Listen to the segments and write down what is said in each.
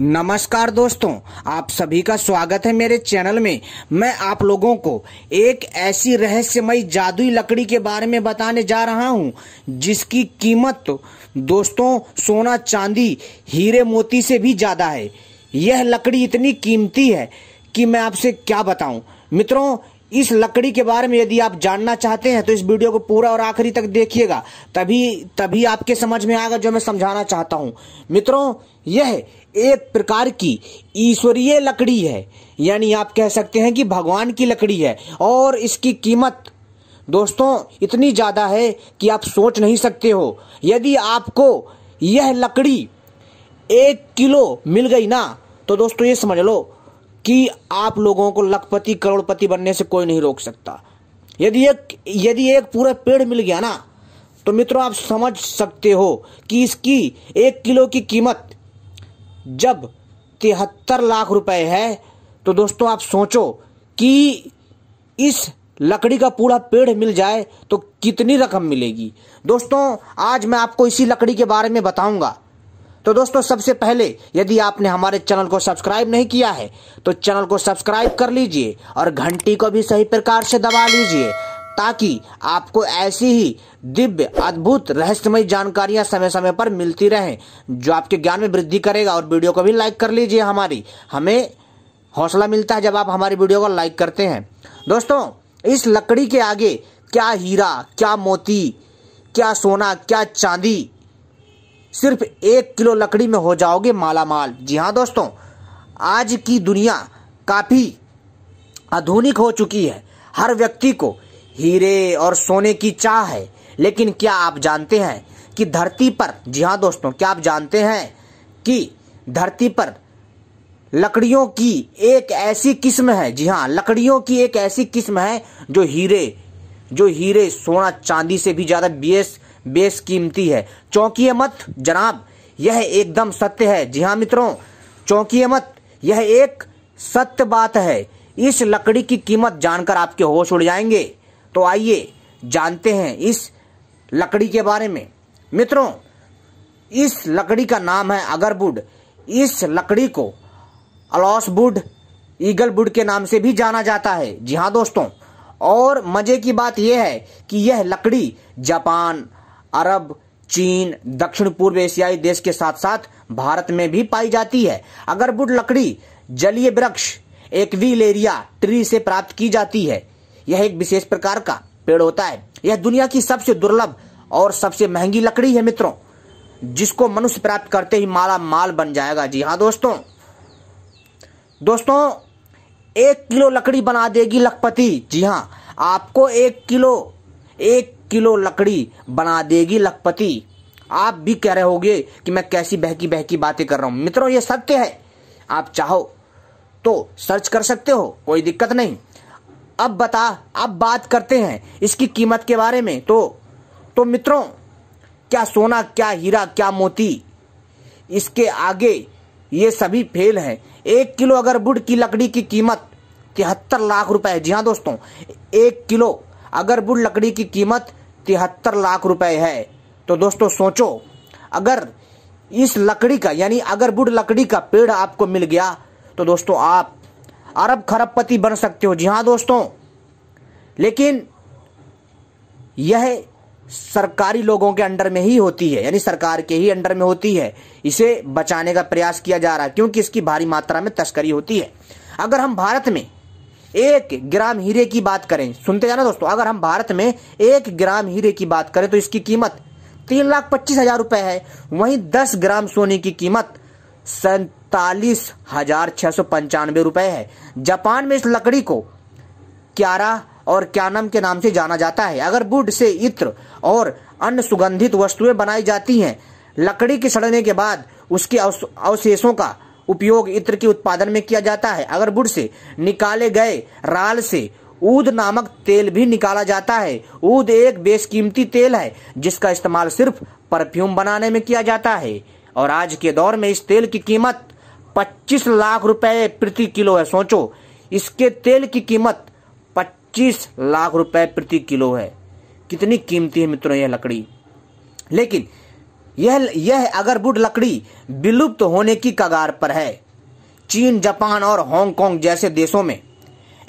नमस्कार दोस्तों आप सभी का स्वागत है मेरे चैनल में मैं आप लोगों को एक ऐसी रहस्यमयी जादुई लकड़ी के बारे में बताने जा रहा हूं जिसकी कीमत तो दोस्तों सोना चांदी हीरे मोती से भी ज़्यादा है यह लकड़ी इतनी कीमती है कि मैं आपसे क्या बताऊं मित्रों इस लकड़ी के बारे में यदि आप जानना चाहते हैं तो इस वीडियो को पूरा और आखिरी तक देखिएगा तभी तभी आपके समझ में आएगा जो मैं समझाना चाहता हूं मित्रों यह एक प्रकार की ईश्वरीय लकड़ी है यानी आप कह सकते हैं कि भगवान की लकड़ी है और इसकी कीमत दोस्तों इतनी ज़्यादा है कि आप सोच नहीं सकते हो यदि आपको यह लकड़ी एक किलो मिल गई ना तो दोस्तों ये समझ लो कि आप लोगों को लखपति करोड़पति बनने से कोई नहीं रोक सकता यदि एक यदि एक पूरा पेड़ मिल गया ना तो मित्रों आप समझ सकते हो कि इसकी एक किलो की कीमत जब तिहत्तर लाख रुपए है तो दोस्तों आप सोचो कि इस लकड़ी का पूरा पेड़ मिल जाए तो कितनी रकम मिलेगी दोस्तों आज मैं आपको इसी लकड़ी के बारे में बताऊंगा तो दोस्तों सबसे पहले यदि आपने हमारे चैनल को सब्सक्राइब नहीं किया है तो चैनल को सब्सक्राइब कर लीजिए और घंटी को भी सही प्रकार से दबा लीजिए ताकि आपको ऐसी ही दिव्य अद्भुत रहस्यमय जानकारियां समय समय पर मिलती रहें जो आपके ज्ञान में वृद्धि करेगा और वीडियो को भी लाइक कर लीजिए हमारी हमें हौसला मिलता है जब आप हमारी वीडियो को लाइक करते हैं दोस्तों इस लकड़ी के आगे क्या हीरा क्या मोती क्या सोना क्या चांदी सिर्फ एक किलो लकड़ी में हो जाओगे माला माल जी हाँ दोस्तों आज की दुनिया काफ़ी आधुनिक हो चुकी है हर व्यक्ति को हीरे और सोने की चाह है लेकिन क्या आप जानते हैं कि धरती पर जी हाँ दोस्तों क्या आप जानते हैं कि धरती पर लकड़ियों की एक ऐसी किस्म है जी हाँ लकड़ियों की एक ऐसी किस्म है जो हीरे जो हीरे सोना चांदी से भी ज़्यादा बेस बेस कीमती है चौकी मत जनाब यह एकदम सत्य है जी हाँ मित्रों चौकी मत यह एक सत्य बात है इस लकड़ी की कीमत जानकर आपके होश उड़ जाएंगे तो आइए जानते हैं इस लकड़ी के बारे में मित्रों इस लकड़ी का नाम है अगरबुड इस लकड़ी को ईगल बुड के नाम से भी जाना जाता है जी हाँ दोस्तों और मजे की बात यह है कि यह लकड़ी जापान अरब चीन दक्षिण पूर्व एशियाई देश के साथ साथ भारत में भी पाई जाती है अगरबुड लकड़ी जलीय वृक्ष एकवीलेरिया ट्री से प्राप्त की जाती है यह एक विशेष प्रकार का पेड़ होता है यह दुनिया की सबसे दुर्लभ और सबसे महंगी लकड़ी है मित्रों जिसको मनुष्य प्राप्त करते ही माला माल बन जाएगा जी हाँ दोस्तों दोस्तों एक किलो लकड़ी बना देगी लखपति जी हाँ आपको एक किलो एक किलो लकड़ी बना देगी लखपति आप भी कह रहे होंगे कि मैं कैसी बहकी बहकी बातें कर रहा हूं मित्रों ये सत्य है आप चाहो तो सर्च कर सकते हो कोई दिक्कत नहीं अब बता अब बात करते हैं इसकी कीमत के बारे में तो तो मित्रों क्या सोना क्या हीरा क्या मोती इसके आगे ये सभी फेल हैं एक किलो अगर बुड की लकड़ी की कीमत तिहत्तर लाख रुपए है जी हाँ दोस्तों एक किलो अगर बुढ़ लकड़ी की कीमत तिहत्तर लाख रुपए है तो दोस्तों सोचो अगर इस लकड़ी का यानी अगर बुढ़ लकड़ी का पेड़ आपको मिल गया तो दोस्तों आप अरब खरबपति बन सकते हो जी हाँ दोस्तों लेकिन यह सरकारी लोगों के अंडर में ही होती है यानी सरकार के ही अंडर में होती है इसे बचाने का प्रयास किया जा रहा है क्योंकि इसकी भारी मात्रा में तस्करी होती है अगर हम भारत में एक ग्राम हीरे की बात करें सुनते जाना दोस्तों अगर हम भारत में एक ग्राम हीरे की बात करें तो इसकी कीमत तीन लाख पच्चीस हजार रुपए है वहीं दस ग्राम सोने की कीमत सैतालीस हजार छह सौ पंचानवे रुपए है जापान में इस लकड़ी को क्यारा और क्यानम के नाम से जाना जाता है अगर बुड से इत्र और अन्य सुगंधित वस्तुएं बनाई जाती हैं लकड़ी के सड़ने के बाद उसके अवशेषों का उपयोग इत्र के उत्पादन में किया जाता है अगर बुड से निकाले गए राल से ऊद नामक तेल भी निकाला जाता है ऊद एक बेशकीमती तेल है जिसका इस्तेमाल सिर्फ परफ्यूम बनाने में किया जाता है और आज के दौर में इस तेल की कीमत 25 लाख रुपए प्रति किलो है सोचो इसके तेल की कीमत 25 लाख रुपए प्रति किलो है कितनी कीमती है मित्रों यह लकड़ी लेकिन यह यह अगरवुड लकड़ी विलुप्त होने की कगार पर है चीन जापान और हांगकांग जैसे देशों में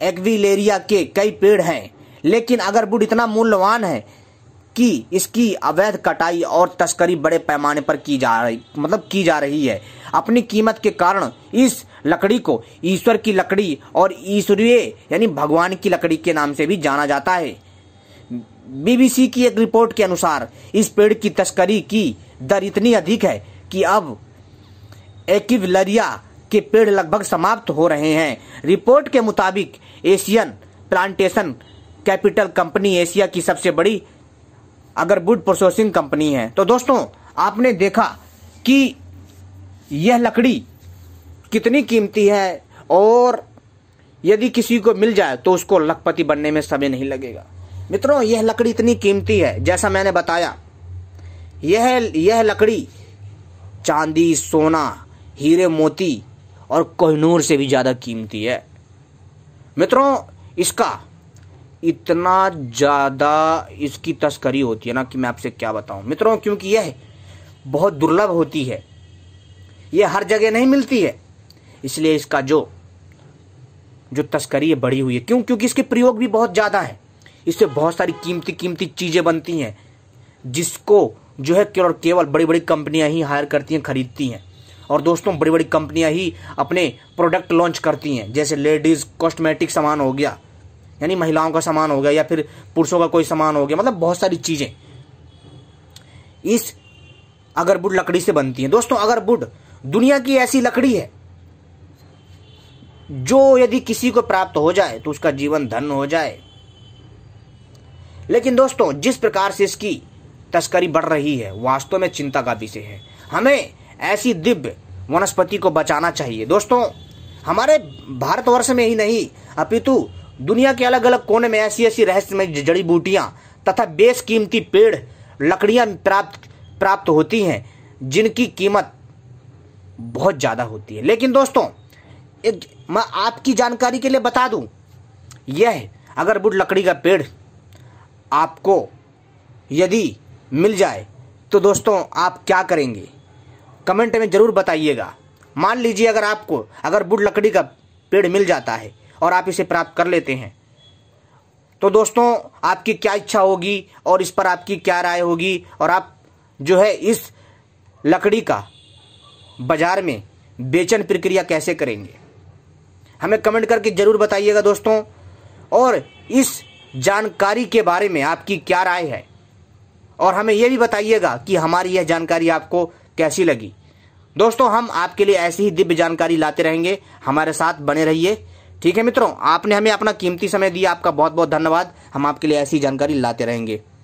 एग्विलेरिया के कई पेड़ हैं लेकिन अगरवुड इतना मूल्यवान है कि इसकी अवैध कटाई और तस्करी बड़े पैमाने पर की जा रही मतलब की जा रही है अपनी कीमत के कारण इस लकड़ी को ईश्वर की लकड़ी और ईश्वरीय यानी भगवान की लकड़ी के नाम से भी जाना जाता है बीबीसी की एक रिपोर्ट के अनुसार इस पेड़ की तस्करी की दर इतनी अधिक है कि अब एक्विलरिया के पेड़ लगभग समाप्त हो रहे हैं रिपोर्ट के मुताबिक Asian plantation capital company Asia की सबसे बड़ी अगर वुड प्रोसेसिंग कंपनी है तो दोस्तों आपने देखा कि यह लकड़ी कितनी कीमती है और यदि किसी को मिल जाए तो उसको लखपति बनने में समय नहीं लगेगा मित्रों यह लकड़ी इतनी कीमती है जैसा मैंने बताया यह यह लकड़ी चांदी सोना हीरे मोती और कोहनूर से भी ज़्यादा कीमती है मित्रों इसका इतना ज़्यादा इसकी तस्करी होती है ना कि मैं आपसे क्या बताऊं मित्रों क्योंकि यह बहुत दुर्लभ होती है ये हर जगह नहीं मिलती है इसलिए इसका जो जो तस्करी है बढ़ी हुई है क्यों क्योंकि इसके प्रयोग भी बहुत ज़्यादा है इससे बहुत सारी कीमती कीमती चीज़ें बनती हैं जिसको जो है केवल केवल बड़ी बड़ी कंपनियां ही हायर करती हैं खरीदती हैं और दोस्तों बड़ी बड़ी कंपनियां ही अपने प्रोडक्ट लॉन्च करती हैं जैसे लेडीज़ कॉस्मेटिक सामान हो गया यानी महिलाओं का सामान हो गया या फिर पुरुषों का कोई सामान हो गया मतलब बहुत सारी चीज़ें इस अगरबुड लकड़ी से बनती है दोस्तों अगरबुड दुनिया की ऐसी लकड़ी है जो यदि किसी को प्राप्त हो जाए तो उसका जीवन धन हो जाए लेकिन दोस्तों जिस प्रकार से इसकी तस्करी बढ़ रही है वास्तव में चिंता का विषय है हमें ऐसी दिव्य वनस्पति को बचाना चाहिए दोस्तों हमारे भारतवर्ष में ही नहीं अपितु दुनिया के अलग अलग कोने में ऐसी ऐसी रहस्यमय जड़ी बूटियां तथा बेसकीमती पेड़ लकड़ियां प्राप्त प्राप्त होती हैं जिनकी कीमत बहुत ज़्यादा होती है लेकिन दोस्तों एक मैं आपकी जानकारी के लिए बता दूं यह अगर बुढ़ लकड़ी का पेड़ आपको यदि मिल जाए तो दोस्तों आप क्या करेंगे कमेंट में ज़रूर बताइएगा मान लीजिए अगर आपको अगर बुढ़ लकड़ी का पेड़ मिल जाता है और आप इसे प्राप्त कर लेते हैं तो दोस्तों आपकी क्या इच्छा होगी और इस पर आपकी क्या राय होगी और आप जो है इस लकड़ी का बाजार में बेचन प्रक्रिया कैसे करेंगे हमें कमेंट करके ज़रूर बताइएगा दोस्तों और इस जानकारी के बारे में आपकी क्या राय है और हमें यह भी बताइएगा कि हमारी यह जानकारी आपको कैसी लगी दोस्तों हम आपके लिए ऐसी ही दिव्य जानकारी लाते रहेंगे हमारे साथ बने रहिए ठीक है मित्रों आपने हमें अपना कीमती समय दिया आपका बहुत बहुत धन्यवाद हम आपके लिए ऐसी जानकारी लाते रहेंगे